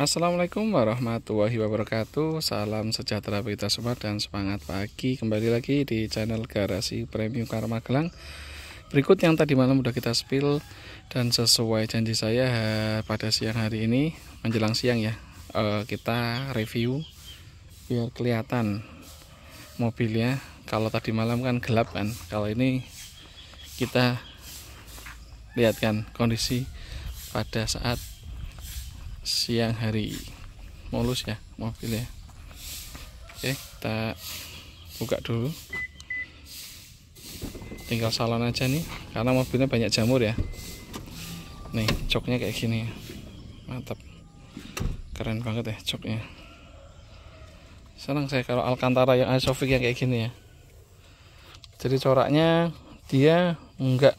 Assalamualaikum warahmatullahi wabarakatuh Salam sejahtera bagi kita semua dan semangat pagi Kembali lagi di channel Garasi Premium Karma Gelang Berikut yang tadi malam sudah kita spill Dan sesuai janji saya pada siang hari ini Menjelang siang ya eh, Kita review Biar kelihatan mobilnya Kalau tadi malam kan gelap kan Kalau ini kita lihatkan kondisi pada saat siang hari mulus ya mobilnya oke kita buka dulu tinggal salon aja nih karena mobilnya banyak jamur ya nih coknya kayak gini ya mantap keren banget ya coknya senang saya kalau Alcantara yang isofix yang kayak gini ya jadi coraknya dia enggak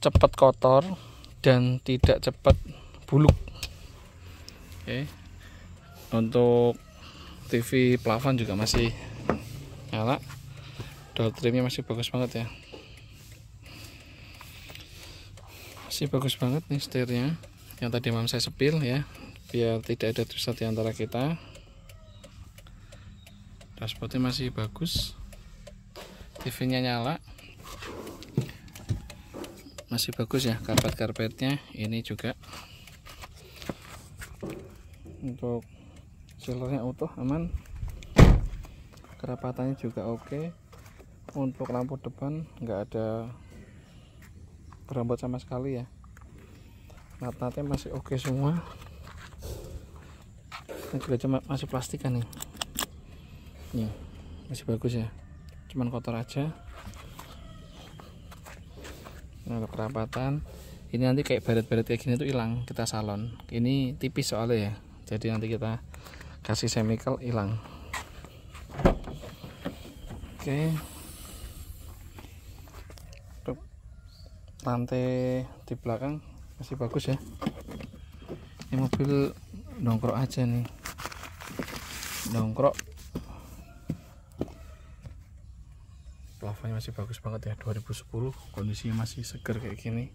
cepat kotor dan tidak cepat buluk okay. untuk TV plafon juga masih nyala door trimnya masih bagus banget ya masih bagus banget nih setirnya yang tadi mam saya sepil ya biar tidak ada dosa di antara kita dashboardnya masih bagus TV nya nyala masih bagus ya karpet-karpetnya ini juga untuk silernya utuh aman kerapatannya juga oke untuk lampu depan nggak ada berambut sama sekali ya nat masih oke semua ini juga cuma masih plastikan nih nih masih bagus ya cuman kotor aja nah, untuk kerapatan ini nanti kayak baret-baret kayak gini tuh hilang kita salon ini tipis soalnya ya jadi nanti kita kasih semikel hilang oke okay. lantai di belakang masih bagus ya ini mobil nongkrok aja nih nongkrok plafonnya masih bagus banget ya 2010 kondisinya masih seger kayak gini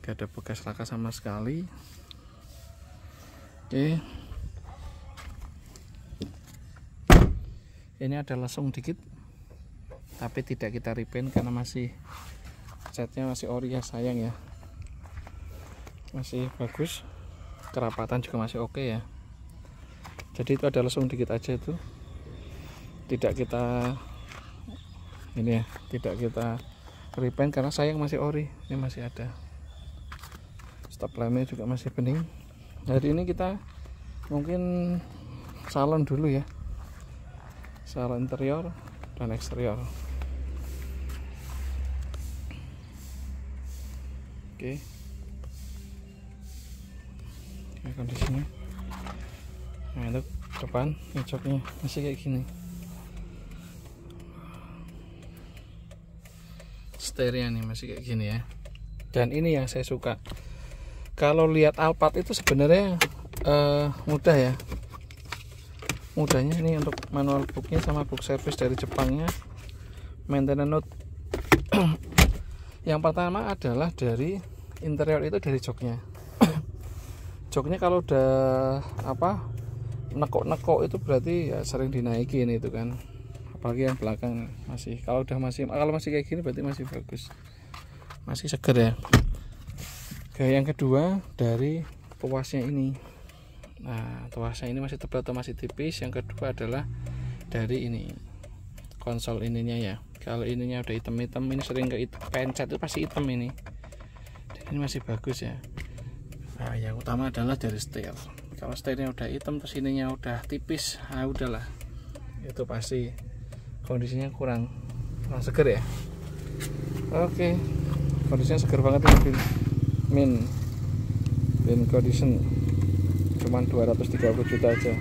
gak ada bekas laka sama sekali Oke. Ini ada lesung dikit. Tapi tidak kita repaint karena masih catnya masih ori ya sayang ya. Masih bagus. Kerapatan juga masih oke okay ya. Jadi itu ada lesung dikit aja itu. Tidak kita ini ya, tidak kita repaint karena sayang masih ori. Ini masih ada. Stop lemnya juga masih bening hari ini kita mungkin salon dulu ya salon interior dan eksterior oke ini kondisinya nah itu depan joknya masih kayak gini stereo nih masih kayak gini ya dan ini yang saya suka kalau lihat alpat itu sebenarnya uh, mudah ya mudahnya ini untuk manual booknya sama book service dari Jepangnya maintenance note yang pertama adalah dari interior itu dari joknya joknya kalau udah apa nekok-nekok itu berarti ya sering dinaikin itu kan apalagi yang belakang masih kalau udah masih kalau masih kayak gini berarti masih bagus masih seger ya gaya yang kedua dari pewasnya ini nah pewasnya ini masih tebal atau masih tipis yang kedua adalah dari ini konsol ininya ya kalau ininya udah hitam-hitam ini sering ke itu pencet itu pasti hitam ini dan ini masih bagus ya nah, yang utama adalah dari setir kalau setirnya udah hitam terus ininya udah tipis ah udahlah itu pasti kondisinya kurang kurang seger ya oke kondisinya seger banget ini min min condition cuman 230 juta aja oke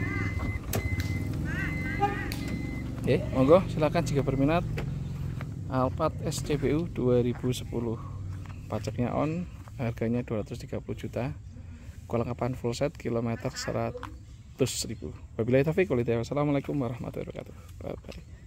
okay, monggo silahkan jika berminat Alphard SCBU 2010 pajaknya on harganya 230 juta kelengkapan full set kilometer 100 ribu wabillahi taufiq wassalamualaikum warahmatullahi wabarakatuh bye bye